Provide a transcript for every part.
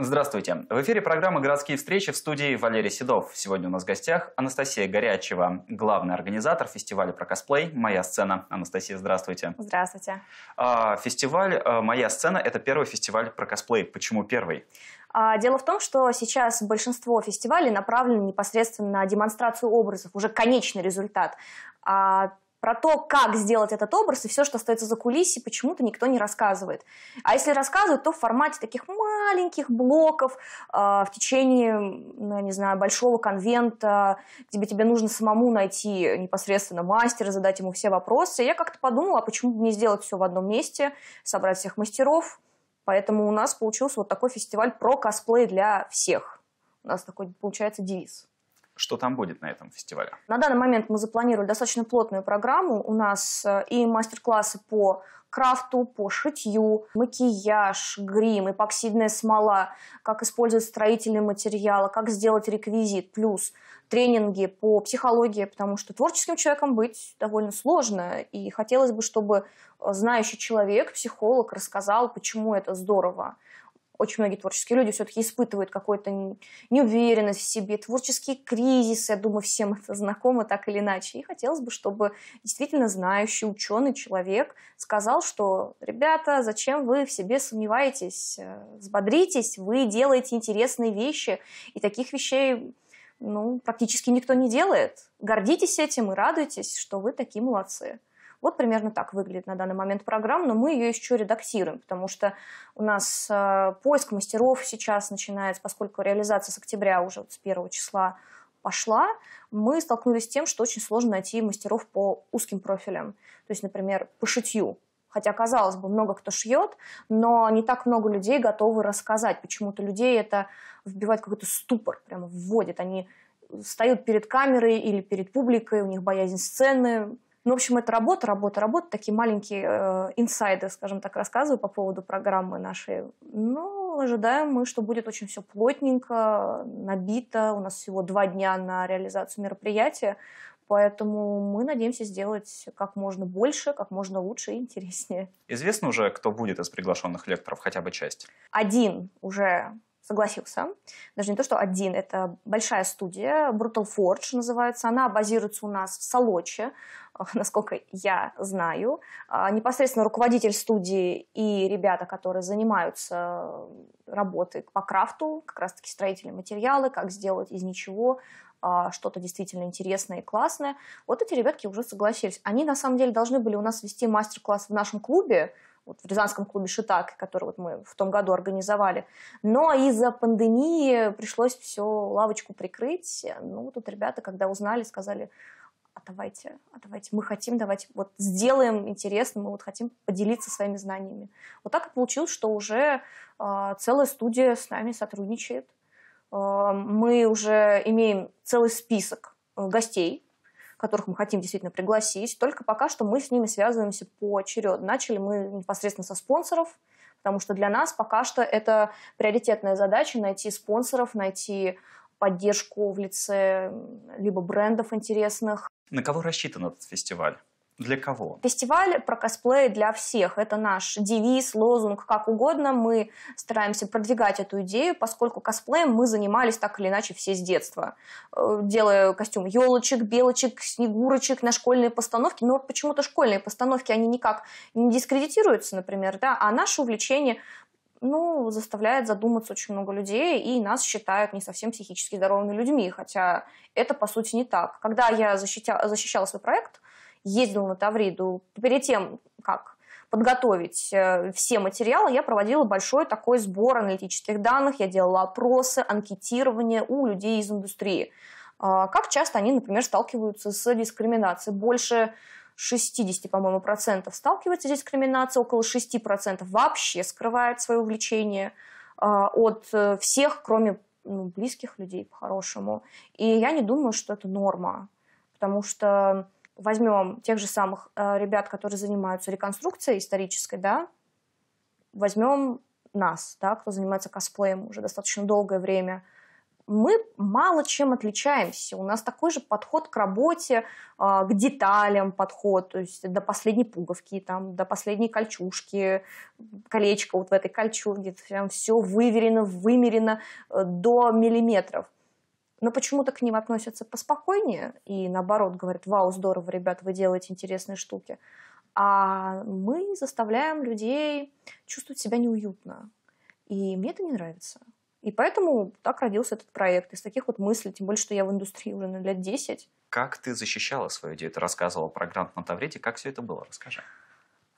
Здравствуйте. В эфире программа «Городские встречи» в студии Валерий Седов. Сегодня у нас в гостях Анастасия Горячева, главный организатор фестиваля про косплей «Моя сцена». Анастасия, здравствуйте. Здравствуйте. А, фестиваль э, «Моя сцена» — это первый фестиваль про косплей. Почему первый? А, дело в том, что сейчас большинство фестивалей направлены непосредственно на демонстрацию образов, уже конечный результат. А, про то, как сделать этот образ и все, что остается за кулисами, почему-то никто не рассказывает. А если рассказывают, то в формате таких маленьких блоков э, в течение, ну, я не знаю, большого конвента, тебе тебе нужно самому найти непосредственно мастера, задать ему все вопросы. И я как-то подумала, а почему бы не сделать все в одном месте, собрать всех мастеров. Поэтому у нас получился вот такой фестиваль про косплей для всех. У нас такой, получается, девиз. Что там будет на этом фестивале? На данный момент мы запланировали достаточно плотную программу. У нас э, и мастер-классы по крафту, по шитью, макияж, грим, эпоксидная смола, как использовать строительные материалы, как сделать реквизит, плюс тренинги по психологии, потому что творческим человеком быть довольно сложно, и хотелось бы, чтобы э, знающий человек, психолог рассказал, почему это здорово очень многие творческие люди все-таки испытывают какую-то неуверенность в себе, творческие кризисы, я думаю, всем это знакомо так или иначе. И хотелось бы, чтобы действительно знающий, ученый человек сказал, что, ребята, зачем вы в себе сомневаетесь, взбодритесь, вы делаете интересные вещи, и таких вещей ну, практически никто не делает. Гордитесь этим и радуйтесь, что вы такие молодцы. Вот примерно так выглядит на данный момент программа, но мы ее еще редактируем, потому что у нас э, поиск мастеров сейчас начинается, поскольку реализация с октября уже вот с первого числа пошла, мы столкнулись с тем, что очень сложно найти мастеров по узким профилям. То есть, например, по шитью. Хотя, казалось бы, много кто шьет, но не так много людей готовы рассказать. Почему-то людей это вбивает какой-то ступор, прямо вводит. Они встают перед камерой или перед публикой, у них боязнь сцены, ну, в общем, это работа, работа, работа. Такие маленькие э, инсайды, скажем так, рассказываю по поводу программы нашей. Ну, ожидаем мы, что будет очень все плотненько, набито. У нас всего два дня на реализацию мероприятия. Поэтому мы надеемся сделать как можно больше, как можно лучше и интереснее. Известно уже, кто будет из приглашенных лекторов, хотя бы часть? Один уже согласился. Даже не то, что один, это большая студия, Brutal Forge называется. Она базируется у нас в Солоче, насколько я знаю. А, непосредственно руководитель студии и ребята, которые занимаются работой по крафту, как раз-таки строительные материалы, как сделать из ничего а, что-то действительно интересное и классное. Вот эти ребятки уже согласились. Они, на самом деле, должны были у нас вести мастер-класс в нашем клубе, вот в Рязанском клубе «Шитак», который вот мы в том году организовали. Но из-за пандемии пришлось все лавочку прикрыть. Ну, тут ребята, когда узнали, сказали, а давайте, а давайте, мы хотим, давайте вот сделаем интересно, мы вот хотим поделиться своими знаниями. Вот так и получилось, что уже э, целая студия с нами сотрудничает. Э, мы уже имеем целый список э, гостей, которых мы хотим действительно пригласить. Только пока что мы с ними связываемся поочередно. Начали мы непосредственно со спонсоров, потому что для нас пока что это приоритетная задача найти спонсоров, найти поддержку в лице либо брендов интересных. На кого рассчитан этот фестиваль? для кого? Фестиваль про косплей для всех. Это наш девиз, лозунг, как угодно. Мы стараемся продвигать эту идею, поскольку косплеем мы занимались так или иначе все с детства. Э, делая костюм елочек, белочек, снегурочек на школьные постановки. Но почему-то школьные постановки, они никак не дискредитируются, например, да, а наше увлечение ну, заставляет задуматься очень много людей, и нас считают не совсем психически здоровыми людьми, хотя это, по сути, не так. Когда я защитя... защищала свой проект, ездила на Тавриду. Перед тем, как подготовить э, все материалы, я проводила большой такой сбор аналитических данных, я делала опросы, анкетирование у людей из индустрии. А, как часто они, например, сталкиваются с дискриминацией? Больше 60, по-моему, процентов сталкиваются с дискриминацией, около 6 процентов вообще скрывают свое увлечение а, от э, всех, кроме ну, близких людей по-хорошему. И я не думаю, что это норма, потому что возьмем тех же самых э, ребят, которые занимаются реконструкцией исторической, да, возьмем нас, да, кто занимается косплеем уже достаточно долгое время, мы мало чем отличаемся. У нас такой же подход к работе, э, к деталям подход, то есть до последней пуговки, там, до последней кольчужки, колечко вот в этой кольчуге, прям все выверено, вымерено э, до миллиметров но почему-то к ним относятся поспокойнее и наоборот говорят, вау, здорово, ребят, вы делаете интересные штуки. А мы заставляем людей чувствовать себя неуютно. И мне это не нравится. И поэтому так родился этот проект. Из таких вот мыслей, тем более, что я в индустрии уже на ну, лет 10. Как ты защищала свою идею? Ты рассказывала про грант на Таврите. Как все это было? Расскажи.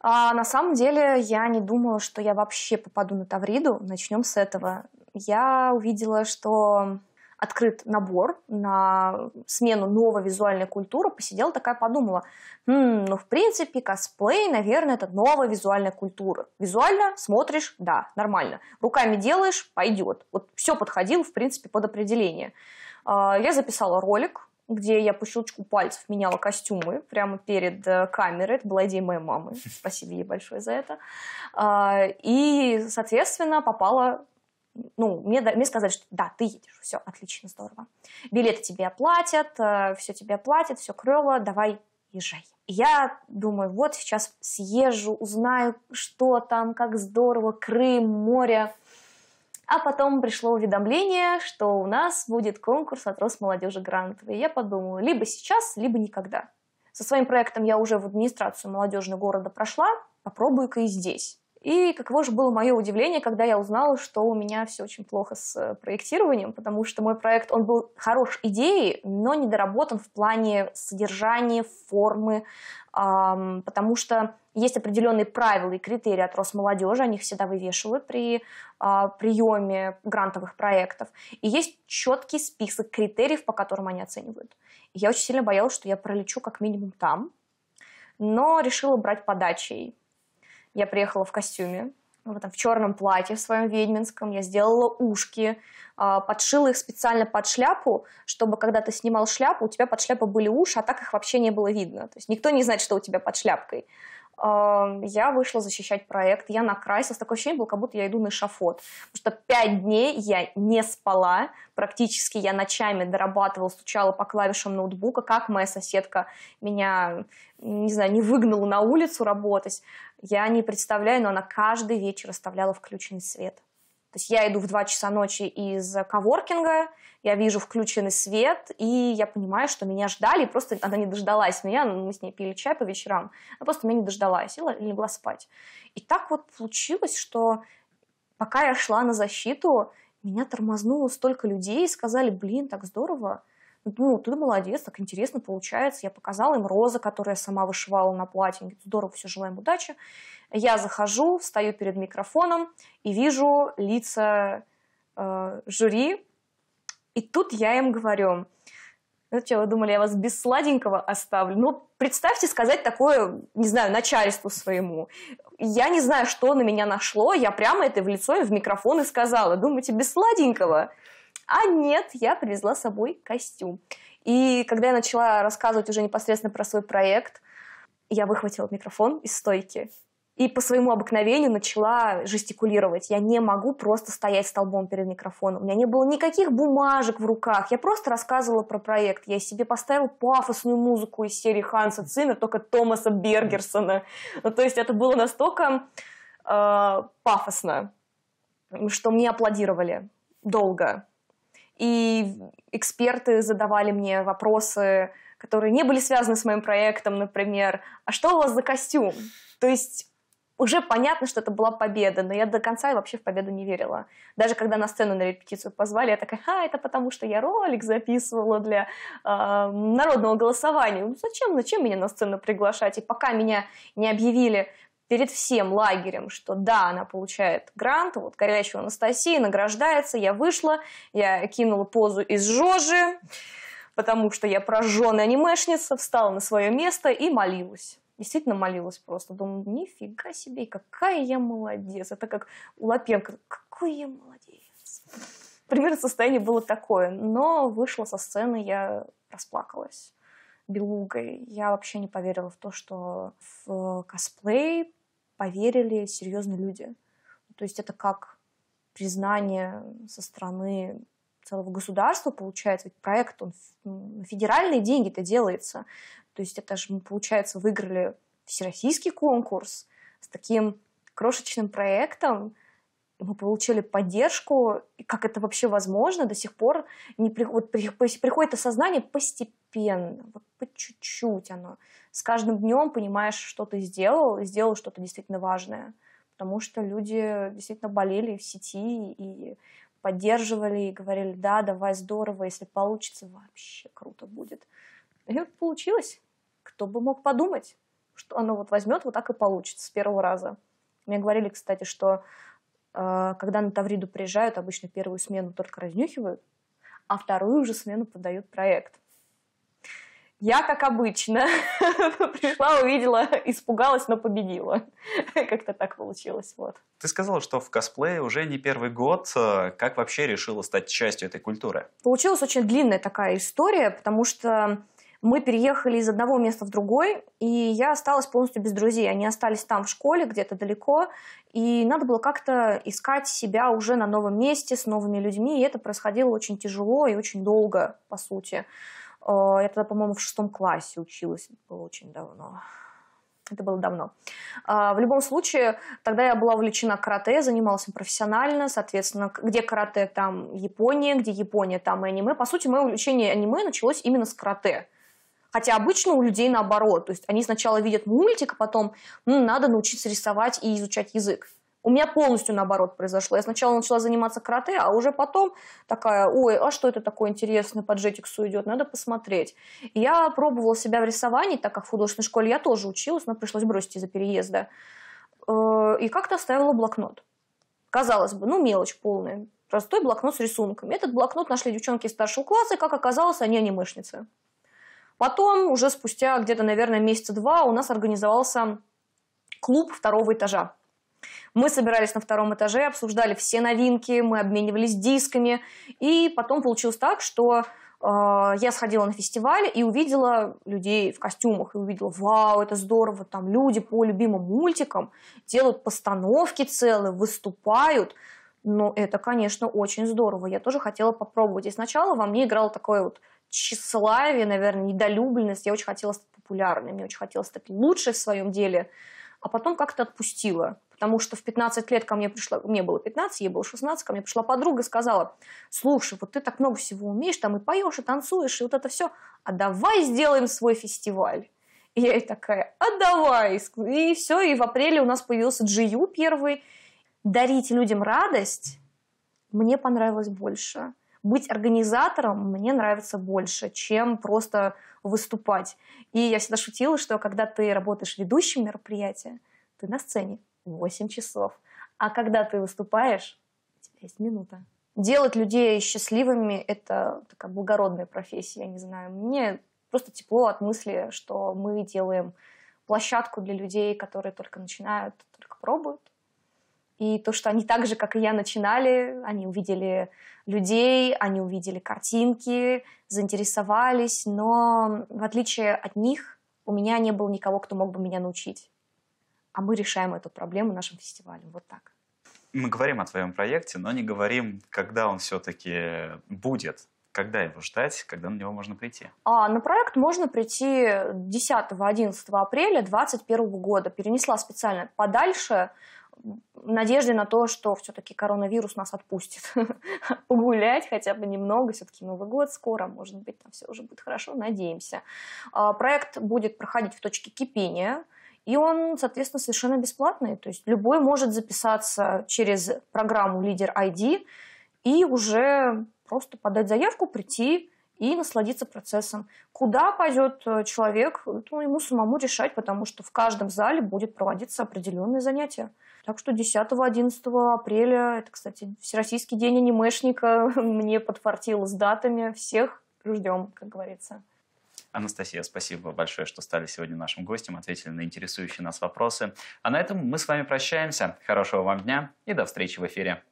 А, на самом деле, я не думала, что я вообще попаду на Тавриду. Начнем с этого. Я увидела, что открыт набор на смену новой визуальной культуры, посидела такая, подумала, «М, «Хм, ну, в принципе, косплей, наверное, это новая визуальная культура. Визуально смотришь, да, нормально. Руками делаешь, пойдет. Вот все подходило, в принципе, под определение. А, я записала ролик, где я по щелчку пальцев меняла костюмы прямо перед э, камерой. Это была идея моей мамы. Спасибо ей большое за это. А, и, соответственно, попала ну, мне, мне сказали, что да, ты едешь, все, отлично, здорово. Билеты тебе оплатят, э, все тебе оплатят, все крыло, давай езжай. Я думаю, вот сейчас съезжу, узнаю, что там, как здорово, Крым, море. А потом пришло уведомление, что у нас будет конкурс от Росмолодежи грантовый. Я подумала, либо сейчас, либо никогда. Со своим проектом я уже в администрацию молодежного города прошла, попробую-ка и здесь. И каково же было мое удивление, когда я узнала, что у меня все очень плохо с э, проектированием, потому что мой проект, он был хорош идеей, но недоработан в плане содержания, формы, эм, потому что есть определенные правила и критерии от Росмолодежи, они их всегда вывешивают при э, а, приеме грантовых проектов. И есть четкий список критериев, по которым они оценивают. И я очень сильно боялась, что я пролечу как минимум там, но решила брать подачей я приехала в костюме, в, этом, в черном платье в своем ведьминском, я сделала ушки, а, подшила их специально под шляпу, чтобы когда ты снимал шляпу, у тебя под шляпой были уши, а так их вообще не было видно. То есть никто не знает, что у тебя под шляпкой. Я вышла защищать проект, я накрасилась. Такое ощущение было, как будто я иду на шафот. Потому что пять дней я не спала. Практически я ночами дорабатывала, стучала по клавишам ноутбука, как моя соседка меня, не знаю, не выгнала на улицу работать. Я не представляю, но она каждый вечер оставляла включенный свет. То есть я иду в 2 часа ночи из коворкинга, я вижу включенный свет, и я понимаю, что меня ждали, и просто она не дождалась меня, ну, мы с ней пили чай по вечерам, она просто меня не дождалась и легла спать. И так вот получилось, что пока я шла на защиту, меня тормознуло столько людей и сказали, блин, так здорово, ну, ты молодец, так интересно получается. Я показала им розы, которые я сама вышивала на платье. здорово, все, желаем удачи. Я захожу, встаю перед микрофоном и вижу лица э, жюри. И тут я им говорю, ну что, вы думали, я вас без сладенького оставлю? Ну, представьте сказать такое, не знаю, начальству своему. Я не знаю, что на меня нашло, я прямо это в лицо и в микрофон и сказала. Думаете, без сладенького? А нет, я привезла с собой костюм. И когда я начала рассказывать уже непосредственно про свой проект, я выхватила микрофон из стойки и по своему обыкновению начала жестикулировать. Я не могу просто стоять столбом перед микрофоном. У меня не было никаких бумажек в руках. Я просто рассказывала про проект. Я себе поставила пафосную музыку из серии Ханса Цина, только Томаса Бергерсона. Ну, то есть это было настолько э, пафосно, что мне аплодировали долго и эксперты задавали мне вопросы, которые не были связаны с моим проектом, например, а что у вас за костюм? То есть уже понятно, что это была победа, но я до конца вообще в победу не верила. Даже когда на сцену на репетицию позвали, я такая, а, это потому что я ролик записывала для э, народного голосования. Ну, зачем, зачем меня на сцену приглашать? И пока меня не объявили перед всем лагерем, что да, она получает грант, вот горячую Анастасии, награждается, я вышла, я кинула позу из Жожи, потому что я прожженная анимешница, встала на свое место и молилась. Действительно молилась просто. Думаю, нифига себе, какая я молодец. Это как у Лапенко, какой я молодец. Примерно состояние было такое. Но вышла со сцены, я расплакалась белугой. Я вообще не поверила в то, что в косплей поверили серьезные люди. То есть это как признание со стороны целого государства получается, ведь проект, он на федеральные деньги это делается. То есть это же получается, выиграли всероссийский конкурс с таким крошечным проектом, мы получили поддержку, как это вообще возможно, до сих пор не при, вот при, приходит осознание постепенно, вот по чуть-чуть оно. С каждым днем понимаешь, что ты сделал, сделал что-то действительно важное, потому что люди действительно болели в сети и поддерживали, и говорили, да, давай, здорово, если получится, вообще круто будет. И вот получилось. Кто бы мог подумать, что оно вот возьмет, вот так и получится с первого раза. Мне говорили, кстати, что а, когда на Тавриду приезжают, обычно первую смену только разнюхивают, а вторую уже смену подают проект. Я, как обычно, пришла, увидела, испугалась, но победила. Как-то так получилось. Вот. Ты сказала, что в косплее уже не первый год. Э, как вообще решила стать частью этой культуры? Получилась очень длинная такая история, потому что мы переехали из одного места в другой, и я осталась полностью без друзей. Они остались там в школе, где-то далеко, и надо было как-то искать себя уже на новом месте, с новыми людьми, и это происходило очень тяжело и очень долго, по сути. Э, я тогда, по-моему, в шестом классе училась, это было очень давно. Это было давно. А, в любом случае, тогда я была увлечена карате, занималась им профессионально, соответственно, где карате, там Япония, где Япония, там и аниме. По сути, мое увлечение аниме началось именно с карате. Хотя обычно у людей наоборот. То есть они сначала видят мультик, а потом ну, надо научиться рисовать и изучать язык. У меня полностью наоборот произошло. Я сначала начала заниматься карате, а уже потом такая, ой, а что это такое интересное, под джетиксу идет, надо посмотреть. И я пробовала себя в рисовании, так как в художественной школе я тоже училась, но пришлось бросить из-за переезда. Э, и как-то оставила блокнот. Казалось бы, ну мелочь полная. Простой блокнот с рисунками. Этот блокнот нашли девчонки старшего класса, и, как оказалось, они анимешницы. Потом, уже спустя где-то, наверное, месяца два, у нас организовался клуб второго этажа. Мы собирались на втором этаже, обсуждали все новинки, мы обменивались дисками. И потом получилось так, что э, я сходила на фестиваль и увидела людей в костюмах. И увидела, вау, это здорово, там люди по любимым мультикам делают постановки целые, выступают. Но это, конечно, очень здорово. Я тоже хотела попробовать. И сначала во мне играло такое вот тщеславие, наверное, недолюбленность. Я очень хотела стать популярной, мне очень хотелось стать лучшей в своем деле, а потом как-то отпустила. Потому что в 15 лет ко мне пришла, мне было 15, ей было 16, ко мне пришла подруга и сказала, слушай, вот ты так много всего умеешь, там и поешь, и танцуешь, и вот это все, а давай сделаем свой фестиваль. И я ей такая, а давай. И все, и в апреле у нас появился GU первый. Дарить людям радость мне понравилось больше быть организатором мне нравится больше, чем просто выступать. И я всегда шутила, что когда ты работаешь ведущим мероприятия, ты на сцене 8 часов. А когда ты выступаешь, у тебя есть минута. Делать людей счастливыми – это такая благородная профессия, я не знаю. Мне просто тепло от мысли, что мы делаем площадку для людей, которые только начинают, только пробуют. И то, что они так же, как и я, начинали, они увидели людей, они увидели картинки, заинтересовались, но в отличие от них у меня не было никого, кто мог бы меня научить. А мы решаем эту проблему нашим фестивалем. Вот так. Мы говорим о твоем проекте, но не говорим, когда он все-таки будет. Когда его ждать, когда на него можно прийти? А, на проект можно прийти 10-11 апреля 2021 года. Перенесла специально подальше, надежде на то, что все-таки коронавирус нас отпустит. Погулять хотя бы немного, все-таки Новый год скоро, может быть, там все уже будет хорошо, надеемся. А, проект будет проходить в точке кипения, и он, соответственно, совершенно бесплатный. То есть любой может записаться через программу «Лидер ID» и уже просто подать заявку, прийти и насладиться процессом. Куда пойдет э, человек, ну, ему самому решать, потому что в каждом зале будет проводиться определенное занятие. Так что 10-11 апреля, это, кстати, Всероссийский день анимешника, мне подфартило с датами. Всех ждем, как говорится. Анастасия, спасибо большое, что стали сегодня нашим гостем, ответили на интересующие нас вопросы. А на этом мы с вами прощаемся. Хорошего вам дня и до встречи в эфире.